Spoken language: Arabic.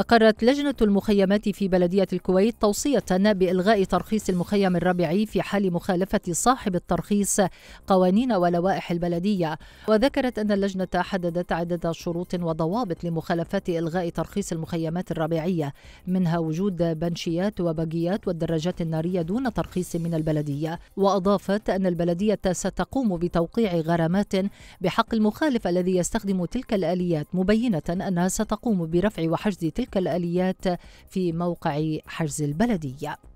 أقرت لجنة المخيمات في بلدية الكويت توصية بإلغاء ترخيص المخيم الربيعي في حال مخالفة صاحب الترخيص قوانين ولوائح البلدية وذكرت أن اللجنة حددت عدة شروط وضوابط لمخالفات إلغاء ترخيص المخيمات الربيعية منها وجود بنشيات وبقيات والدراجات النارية دون ترخيص من البلدية وأضافت أن البلدية ستقوم بتوقيع غرامات بحق المخالف الذي يستخدم تلك الآليات مبينة أنها ستقوم برفع وحجز تلك تلك الآليات في موقع حجز البلدية